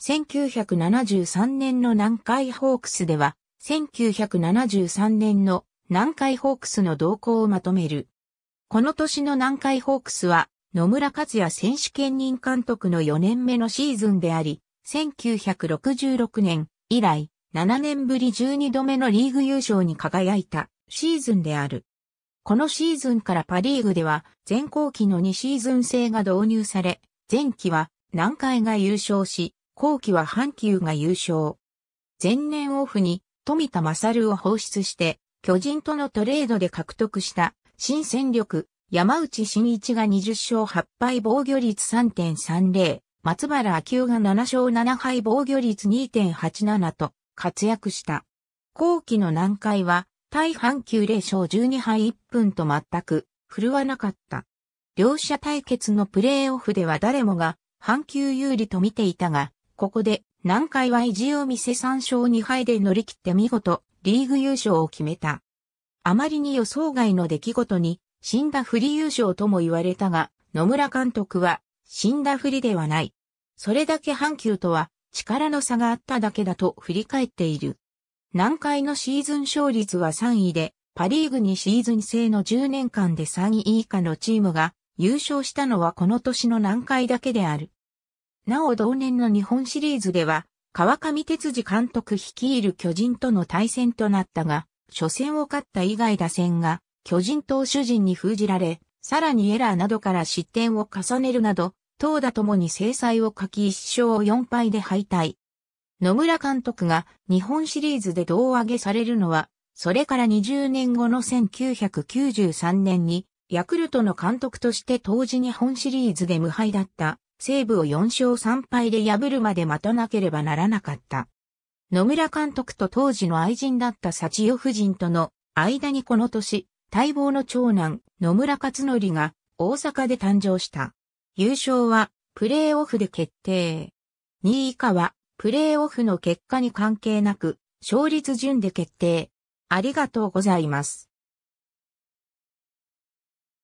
1973年の南海ホークスでは、1973年の南海ホークスの動向をまとめる。この年の南海ホークスは、野村克也選手兼任監督の4年目のシーズンであり、1966年以来、7年ぶり12度目のリーグ優勝に輝いたシーズンである。このシーズンからパリーグでは前後期の2シーズン制が導入され、前期は南海が優勝し、後期は阪急が優勝。前年オフに富田勝を放出して巨人とのトレードで獲得した新戦力山内真一が20勝8敗防御率3.30、松原明夫が7勝7敗防御率2.87と活躍した。後期の難解は対阪急0勝12敗1分と全く振るわなかった。両者対決のプレーオフでは誰もが阪急有利と見ていたが、ここで、南海は意地を見せ3勝2敗で乗り切って見事、リーグ優勝を決めた。あまりに予想外の出来事に、死んだふり優勝とも言われたが、野村監督は、死んだふりではない。それだけ阪急とは、力の差があっただけだと振り返っている。南海のシーズン勝率は3位で、パリーグにシーズン制の10年間で3位以下のチームが優勝したのはこの年の南海だけである。なお同年の日本シリーズでは、川上哲司監督率いる巨人との対戦となったが、初戦を勝った以外打線が、巨人投手陣に封じられ、さらにエラーなどから失点を重ねるなど、投打ともに制裁を書き一勝4敗で敗退。野村監督が日本シリーズで胴上げされるのは、それから20年後の1993年に、ヤクルトの監督として当時日本シリーズで無敗だった西武を4勝3敗で破るまで待たなければならなかった。野村監督と当時の愛人だった幸代夫人との間にこの年、待望の長男野村克則が大阪で誕生した。優勝はプレーオフで決定。2位以下はプレーオフの結果に関係なく勝率順で決定。ありがとうございます。